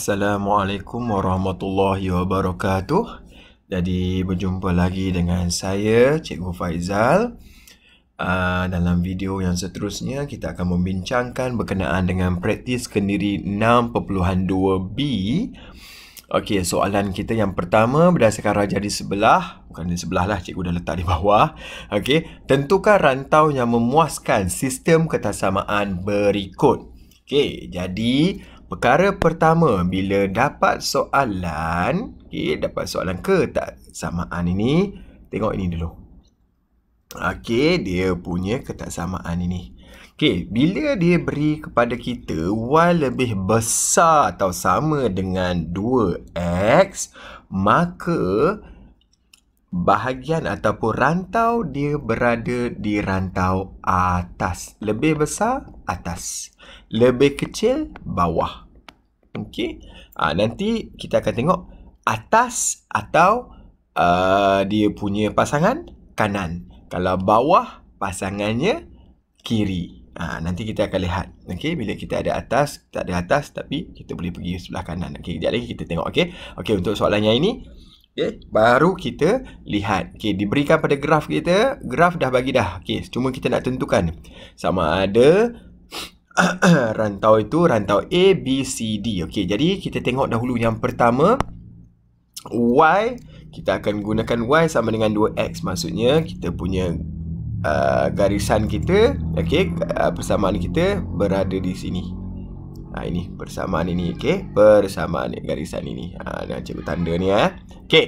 Assalamualaikum warahmatullahi wabarakatuh. Jadi berjumpa lagi dengan saya Cikgu Faizal. Uh, dalam video yang seterusnya kita akan membincangkan berkenaan dengan praktis kendiri 6.2b. Okey, soalan kita yang pertama berdasarkan raja di sebelah, bukan di sebelah lah, cikgu dah letak di bawah. Okey, tentukan rantau yang memuaskan sistem ketasamaan berikut. Okey, jadi Perkara pertama bila dapat soalan, okey dapat soalan ke tak samaan ini, tengok ini dulu. Okey, dia punya ketaksamaan ini. Okey, bila dia beri kepada kita y lebih besar atau sama dengan 2x, maka bahagian ataupun rantau dia berada di rantau atas. Lebih besar, atas. Lebih kecil, bawah. Okey. Ha, ah, nanti kita akan tengok atas atau uh, dia punya pasangan kanan. Kalau bawah, pasangannya kiri. Ha, nanti kita akan lihat. Okey, bila kita ada atas, tak ada atas tapi kita boleh pergi sebelah kanan. Okey, lagi kita tengok. Okey, okay, untuk soalan yang ini, Okay, baru kita lihat. Okey, diberikan pada graf kita. Graf dah bagi dah. Okey, cuma kita nak tentukan. Sama ada rantau itu rantau A, B, C, D. Okey, jadi kita tengok dahulu yang pertama. Y, kita akan gunakan Y sama dengan 2X. Maksudnya, kita punya uh, garisan kita, okay, uh, persamaan kita berada di sini. Ha, ini persamaan ini, okey. Persamaan ni, garisan ini. Ha, ada macam tanda ni, eh. Okey.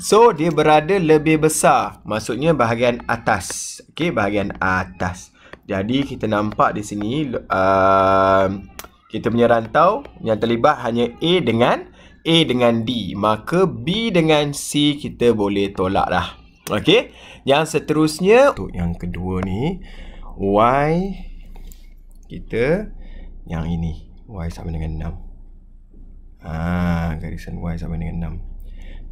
So, dia berada lebih besar. Maksudnya, bahagian atas. Okey, bahagian atas. Jadi, kita nampak di sini, uh, kita punya rantau yang terlibat hanya A dengan A dengan D. Maka, B dengan C kita boleh tolak lah. Okey. Yang seterusnya, untuk yang kedua ni, Y kita yang ini y sama dengan 6 Haa ah, garisan y sama dengan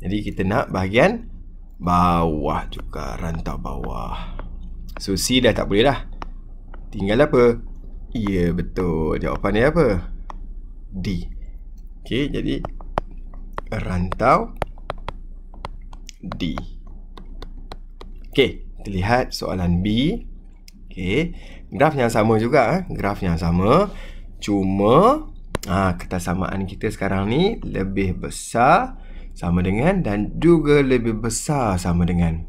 6 Jadi kita nak bahagian bawah juga rantau bawah So C dah tak boleh lah Tinggal apa? Ya betul jawapan dia apa? D Ok jadi rantau D Ok kita lihat soalan B Okay. Graf yang sama juga eh. Graf yang sama Cuma ha, ketersamaan kita sekarang ni lebih besar sama dengan dan juga lebih besar sama dengan.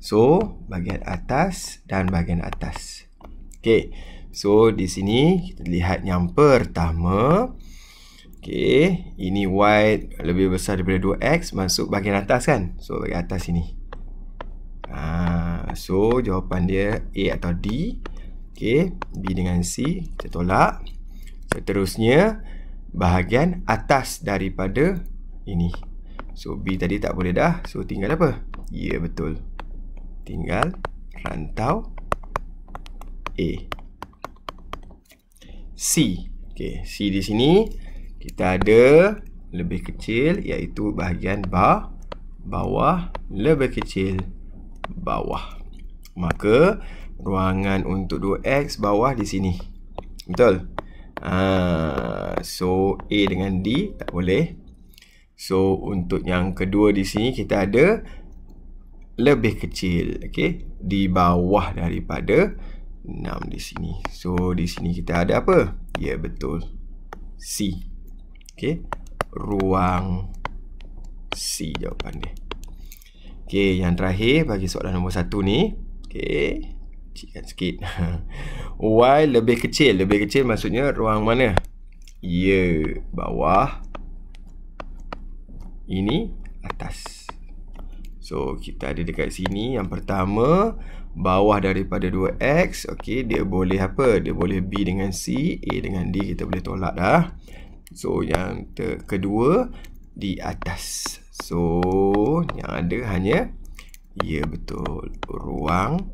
So, bahagian atas dan bahagian atas. Okay. So, di sini kita lihat yang pertama. Okay. Ini Y lebih besar daripada 2X. Masuk bahagian atas kan? So, bahagian atas sini. Ha, so, jawapan dia A atau D. Okay. B dengan C. Kita tolak. Seterusnya bahagian atas daripada ini. So B tadi tak boleh dah. So tinggal apa? Ya yeah, betul. Tinggal rantau A. C. Okey, C di sini kita ada lebih kecil iaitu bahagian bar bawah lebih kecil bawah. Maka ruangan untuk 2x bawah di sini. Betul. Ha, so A dengan D tak boleh. So untuk yang kedua di sini kita ada lebih kecil, okey, di bawah daripada 6 di sini. So di sini kita ada apa? Ya yeah, betul. C. Okey. Ruang C jawapan dia. Okey, yang terakhir bagi soalan nombor 1 ni, okey kecilkan sikit Y lebih kecil Lebih kecil maksudnya ruang mana Ya bawah Ini atas So kita ada dekat sini Yang pertama Bawah daripada 2X okay, Dia boleh apa Dia boleh B dengan C A dengan D Kita boleh tolak dah So yang kedua Di atas So yang ada hanya Ya betul Ruang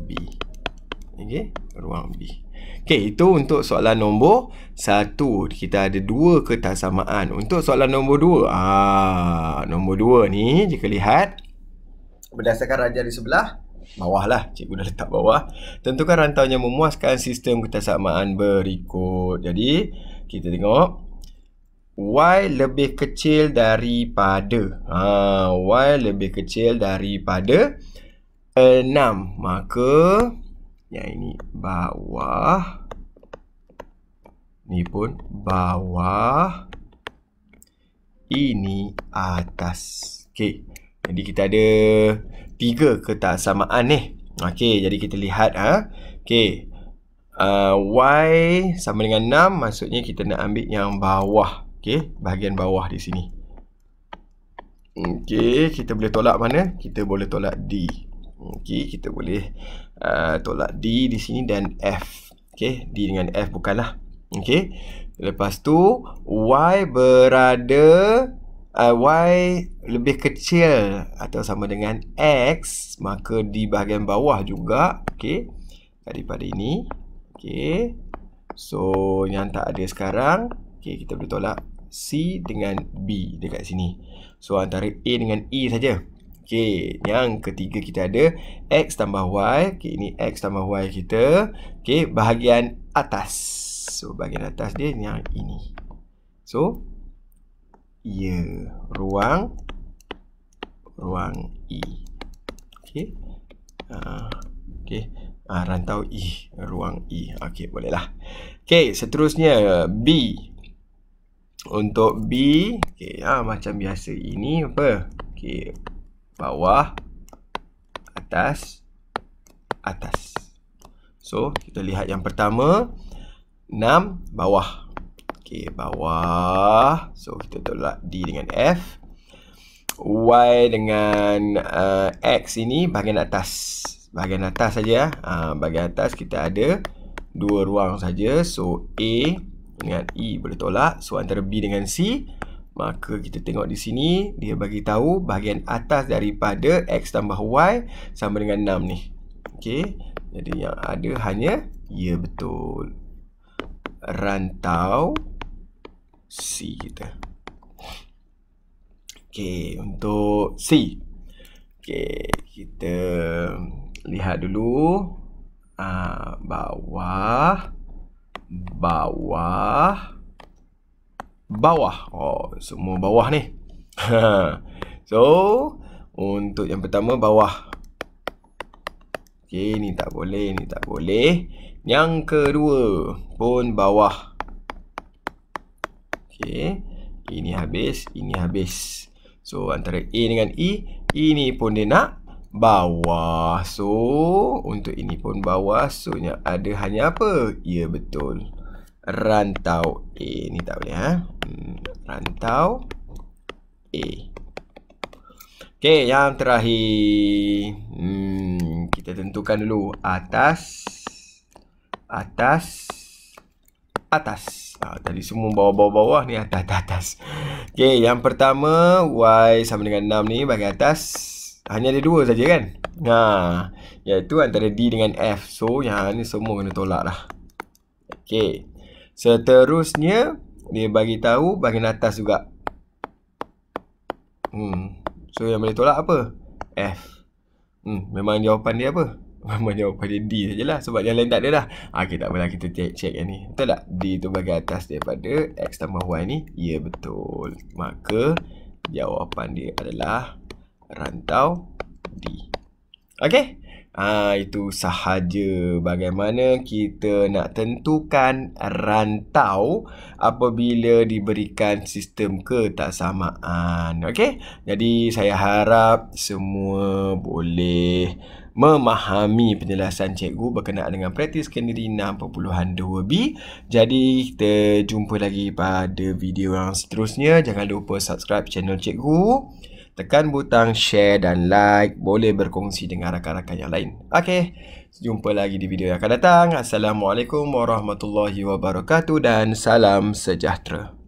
B Okay Ruang B Okay itu untuk soalan nombor Satu Kita ada dua ketasamaan Untuk soalan nombor dua ah, Nombor dua ni Jika lihat Berdasarkan raja di sebelah Bawah lah Cikgu dah letak bawah Tentukan rantau yang memuaskan sistem ketasamaan berikut Jadi Kita tengok Y lebih kecil daripada ha, Y lebih kecil daripada Enam, Maka Yang ini bawah Ini pun bawah Ini atas Okey Jadi kita ada Tiga ketaksamaan ni Okey jadi kita lihat ha? Okey uh, Y sama dengan 6 Maksudnya kita nak ambil yang bawah Okey bahagian bawah di sini Okey kita boleh tolak mana Kita boleh tolak D Okey, kita boleh uh, tolak D di sini dan F. Okey, D dengan F bukanlah. Okey. Lepas tu Y berada uh, Y lebih kecil atau sama dengan X maka di bahagian bawah juga okey daripada ini okey so yang tak ada sekarang okey kita boleh tolak C dengan B dekat sini so antara A dengan E saja Okey, yang ketiga kita ada X tambah Y. Okey, ini X tambah Y kita. Okey, bahagian atas. So, bahagian atas dia yang ini. So, ya, ruang, ruang E. Okey, ah, okey, ah, rantau E, ruang E. Okey, bolehlah. Okey, seterusnya B. Untuk B, okey, ah, macam biasa ini apa? Okey, bawah, atas, atas. So, kita lihat yang pertama. 6, bawah. Okay, bawah. So, kita tolak D dengan F. Y dengan uh, X ini bahagian atas. Bahagian atas saja. Uh, bahagian atas kita ada dua ruang saja. So, A dengan E boleh tolak. So, antara B dengan C maka kita tengok di sini dia bagi tahu bahagian atas daripada x tambah y sama dengan 6 ni okey jadi yang ada hanya ya betul rantau c kita okey untuk c okey kita lihat dulu aa, ah, bawah bawah bawah. Oh, semua bawah ni. so, untuk yang pertama bawah. Okey, ni tak boleh, ni tak boleh. Yang kedua pun bawah. Okey. Ini habis, ini habis. So, antara A dengan E, ini pun dia nak bawah. So, untuk ini pun bawah. So, yang ada hanya apa? Ya, betul rantau A. Ni tak boleh, ha? Hmm, rantau A. Okey, yang terakhir. Hmm, kita tentukan dulu. Atas. Atas. Atas. Ah, tadi semua bawah-bawah-bawah ni. Atas, atas, atas. yang pertama. Y sama dengan 6 ni. Bagi atas. Hanya ada dua saja kan? Nah, ha, iaitu antara D dengan F. So, yang ni semua kena tolak lah. Okey. Seterusnya dia bagi tahu bahagian atas juga. Hmm. So yang boleh tolak apa? F. Hmm, memang jawapan dia apa? Memang jawapan dia D sajalah sebab yang lain tak ada dah. Ah, okey, tak apalah kita check check yang ni. Betul tak? D tu bagi atas daripada X tambah Y ni. Ya, yeah, betul. Maka jawapan dia adalah rantau D. Okey? Ah ha, itu sahaja bagaimana kita nak tentukan rantau apabila diberikan sistem ketaksamaan. Okey. Jadi saya harap semua boleh memahami penjelasan cikgu berkenaan dengan practice sendiri 6.2b. Jadi kita jumpa lagi pada video yang seterusnya. Jangan lupa subscribe channel cikgu tekan butang share dan like boleh berkongsi dengan rakan-rakan yang lain okey jumpa lagi di video yang akan datang assalamualaikum warahmatullahi wabarakatuh dan salam sejahtera